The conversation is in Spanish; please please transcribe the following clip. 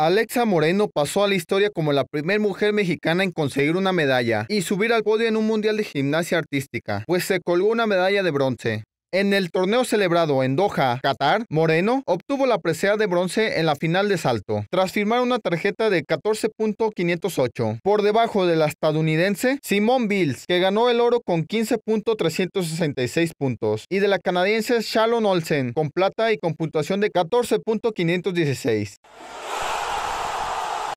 Alexa Moreno pasó a la historia como la primera mujer mexicana en conseguir una medalla y subir al podio en un mundial de gimnasia artística, pues se colgó una medalla de bronce. En el torneo celebrado en Doha, Qatar, Moreno obtuvo la presea de bronce en la final de salto, tras firmar una tarjeta de 14.508, por debajo de la estadounidense Simone Bills, que ganó el oro con 15.366 puntos, y de la canadiense Shalon Olsen, con plata y con puntuación de 14.516.